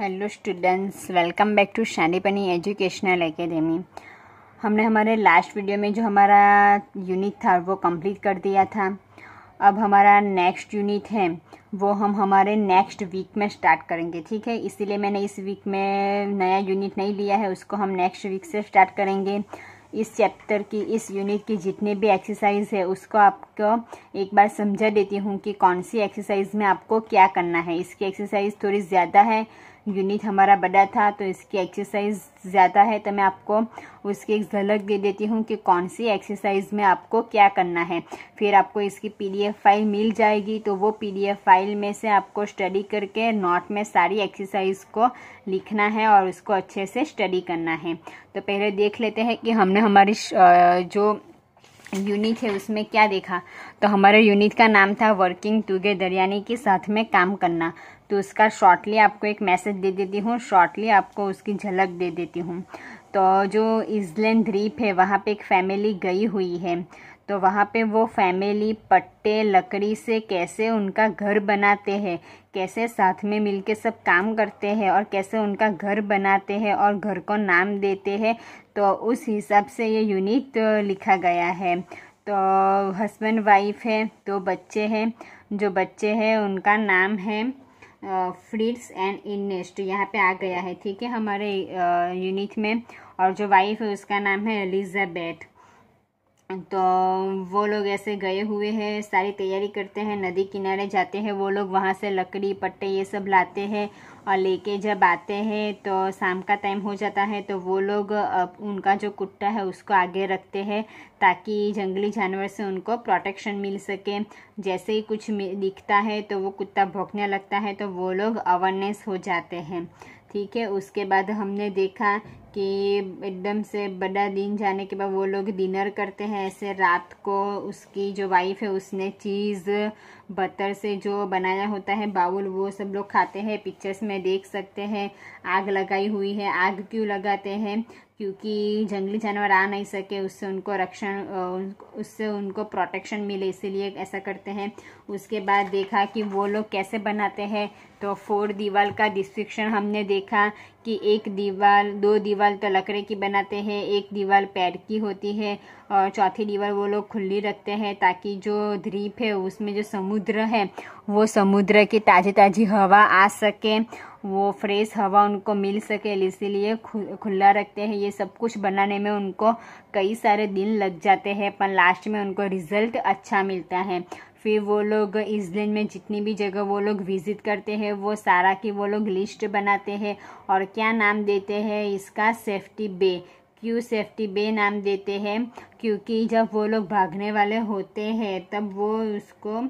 hello students welcome back to शानीपनी educational academy हमने हमारे लास्ट वीडियो में जो हमारा यूनिट था वो कंप्लीट कर दिया था अब हमारा नेक्स्ट यूनिट है वो हम हमारे नेक्स्ट वीक में स्टार्ट करेंगे ठीक है इसीलिए मैंने इस वीक में नया यूनिट नहीं लिया है उसको हम नेक्स्ट वीक से स्टार्ट करेंगे इस चैप्टर की इस यूनिट की जितनी भी एक्सरसाइज है उसको आपको एक बार समझा देती हूँ कि कौन सी एक्सरसाइज में आपको क्या करना है इसकी एक्सरसाइज थोड़ी ज़्यादा है यूनिट हमारा बड़ा था तो इसकी एक्सरसाइज ज़्यादा है तो मैं आपको उसकी एक झलक दे देती हूँ कि कौन सी एक्सरसाइज में आपको क्या करना है फिर आपको इसकी पीडीएफ फाइल मिल जाएगी तो वो पीडीएफ फाइल में से आपको स्टडी करके नोट में सारी एक्सरसाइज को लिखना है और उसको अच्छे से स्टडी करना है तो पहले देख लेते हैं कि हमने हमारी जो यूनिट है उसमें क्या देखा तो हमारे यूनिट का नाम था वर्किंग टुगेदर यानी कि साथ में काम करना तो उसका शॉर्टली आपको एक मैसेज दे देती हूँ शॉर्टली आपको उसकी झलक दे देती हूँ तो जो इजलैंड द्वीप है वहाँ पे एक फैमिली गई हुई है तो वहाँ पे वो फैमिली पट्टे लकड़ी से कैसे उनका घर बनाते हैं कैसे साथ में मिलके सब काम करते हैं और कैसे उनका घर बनाते हैं और घर को नाम देते हैं तो उस हिसाब से ये यूनिट लिखा गया है तो हस्बैंड वाइफ है दो बच्चे हैं जो बच्चे हैं उनका नाम है फ्रिट्स एंड इनेस्ट यहाँ पे आ गया है ठीक है हमारे यूनिट में और जो वाइफ है उसका नाम है एलिजाबेथ तो वो लोग ऐसे गए हुए हैं सारी तैयारी करते हैं नदी किनारे जाते हैं वो लोग वहाँ से लकड़ी पट्टे ये सब लाते हैं और लेके जब आते हैं तो शाम का टाइम हो जाता है तो वो लोग उनका जो कुट्टा है उसको आगे रखते हैं ताकि जंगली जानवर से उनको प्रोटेक्शन मिल सके जैसे ही कुछ दिखता है तो वो कुत्ता भोंकने लगता है तो वो लोग अवेयरनेस हो जाते हैं ठीक है उसके बाद हमने देखा कि एकदम से बड़ा दिन जाने के बाद वो लोग डिनर करते हैं ऐसे रात को उसकी जो वाइफ है उसने चीज़ बतर से जो बनाया होता है बाउल वो सब लोग खाते हैं पिक्चर्स में देख सकते हैं आग लगाई हुई है आग क्यों लगाते हैं क्योंकि जंगली जानवर आ नहीं सके उससे उनको रक्षण उससे उनको प्रोटेक्शन मिले इसीलिए ऐसा करते हैं उसके बाद देखा कि वो लोग कैसे बनाते हैं तो फोर दीवार का डिस्ट्रिक्शन हमने देखा कि एक दीवार दो दीवार तो लकड़ी की बनाते हैं एक दीवार पैड की होती है और चौथी दीवार वो लोग खुली रखते हैं ताकि जो द्वीप है उसमें जो समुद्र है वो समुद्र की ताज़ी ताज़ी हवा आ सके वो फ्रेश हवा उनको मिल सके इसीलिए खुला रखते हैं ये सब कुछ बनाने में उनको कई सारे दिन लग जाते हैं पर लास्ट में उनको रिज़ल्ट अच्छा मिलता है फिर वो लोग इस दिन में जितनी भी जगह वो लोग विज़िट करते हैं वो सारा की वो लोग लिस्ट बनाते हैं और क्या नाम देते हैं इसका सेफ्टी बे क्यों सेफ्टी बे नाम देते हैं क्योंकि जब वो लोग भागने वाले होते हैं तब वो उसको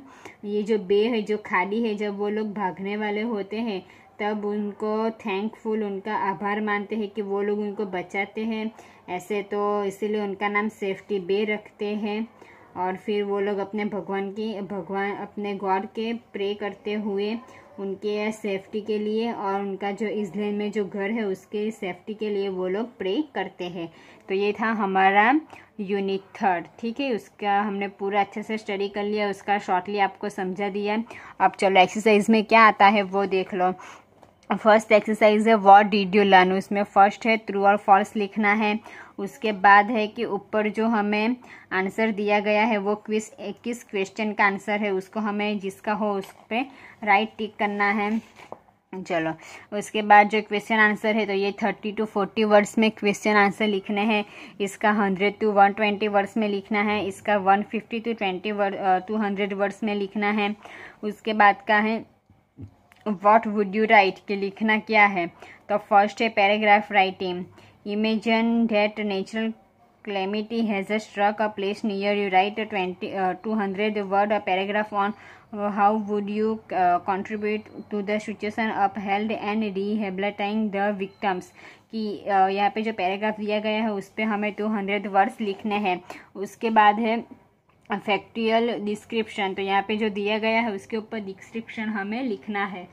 ये जो बे है जो खाली है जब वो लोग भागने वाले होते हैं तब उनको थैंकफुल उनका आभार मानते हैं कि वो लोग उनको बचाते हैं ऐसे तो इसीलिए उनका नाम सेफ्टी बे रखते हैं और फिर वो लोग अपने भगवान की भगवान अपने गॉड के प्रे करते हुए उनके सेफ्टी के लिए और उनका जो इसलैंड में जो घर है उसके सेफ्टी के लिए वो लोग प्रे करते हैं तो ये था हमारा यूनिट थर्ड ठीक है उसका हमने पूरा अच्छे से स्टडी कर लिया उसका शॉर्टली आपको समझा दिया अब चलो एक्सरसाइज में क्या आता है वो देख लो फर्स्ट एक्सरसाइज है वॉट डिड यू लर्न उसमें फर्स्ट है ट्रू और फॉल्स लिखना है उसके बाद है कि ऊपर जो हमें आंसर दिया गया है वो क्विज किस क्वेश्चन का आंसर है उसको हमें जिसका हो उस पर राइट टिक करना है चलो उसके बाद जो क्वेश्चन आंसर है तो ये थर्टी टू फोर्टी वर्ड्स में क्वेश्चन आंसर लिखने हैं इसका hundred to one twenty words में लिखना है इसका one fifty to twenty to hundred words में लिखना है उसके बाद का है वॉट वुड यू राइट के लिखना क्या है तो फर्स्ट है paragraph writing imagine that natural calamity has a struck a place near you write twenty to hundred word a paragraph on how would you contribute to the situation situation up held and rehabilitating the victims कि uh, यहाँ पे जो paragraph दिया गया है उस पर हमें टू हंड्रेड वर्ड्स लिखने हैं उसके बाद है फैक्ट्रियल डिस्क्रिप्शन तो यहाँ पे जो दिया गया है उसके ऊपर डिस्क्रिप्शन हमें लिखना है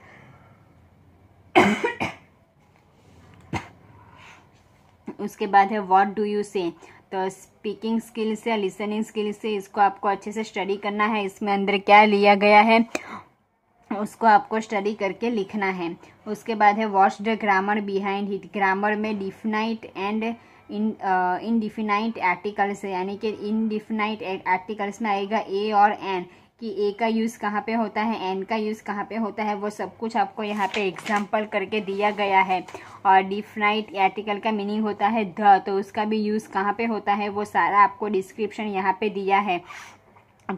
उसके बाद है व्हाट डू यू से तो स्पीकिंग स्किल्स या लिसनिंग स्किल्स से इसको आपको अच्छे से स्टडी करना है इसमें अंदर क्या लिया गया है उसको आपको स्टडी करके लिखना है उसके बाद है watch the grammar behind it grammar में डिफनाइट एंड इन इनडिफिनाइट आर्टिकल्स यानी कि इनडिफिनाइट आर्टिकल्स में आएगा ए और एन कि ए का यूज़ कहाँ पे होता है एन का यूज़ कहाँ पे होता है वो सब कुछ आपको यहाँ पे एग्जांपल करके दिया गया है और डिफनाइट आर्टिकल का मीनिंग होता है द तो उसका भी यूज़ कहाँ पे होता है वो सारा आपको डिस्क्रिप्शन यहाँ पे दिया है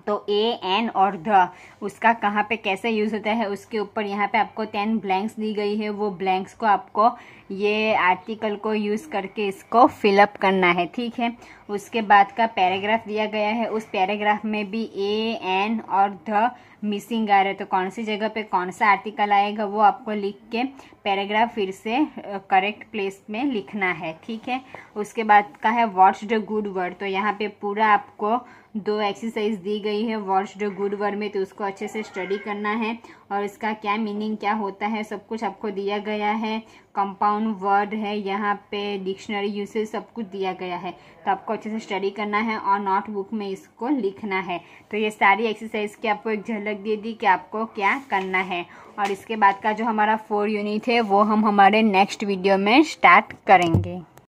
तो ए एन और द उसका कहाँ पे कैसे यूज़ होता है उसके ऊपर यहाँ पे आपको टेन ब्लैंक्स दी गई है वो ब्लैंक्स को आपको ये आर्टिकल को यूज़ करके इसको फिलअप करना है ठीक है उसके बाद का पैराग्राफ दिया गया है उस पैराग्राफ में भी ए एन और द मिसिंग आ रहे तो कौन सी जगह पे कौन सा आर्टिकल आएगा वो आपको लिख के पैराग्राफ फिर से करेक्ट प्लेस में लिखना है ठीक है उसके बाद का है वॉट्स द गुड वर्ड तो यहाँ पे पूरा आपको दो एक्सरसाइज दी गई है वॉच डे गुड वर्ड में तो उसको अच्छे से स्टडी करना है और इसका क्या मीनिंग क्या होता है सब कुछ आपको दिया गया है कंपाउंड वर्ड है यहाँ पे डिक्शनरी यूसेज सब कुछ दिया गया है तो आपको अच्छे से स्टडी करना है और नोट बुक में इसको लिखना है तो ये सारी एक्सरसाइज की आपको एक झलक दे दी कि आपको क्या करना है और इसके बाद का जो हमारा फोर यूनिट है वो हम हमारे नेक्स्ट वीडियो में स्टार्ट करेंगे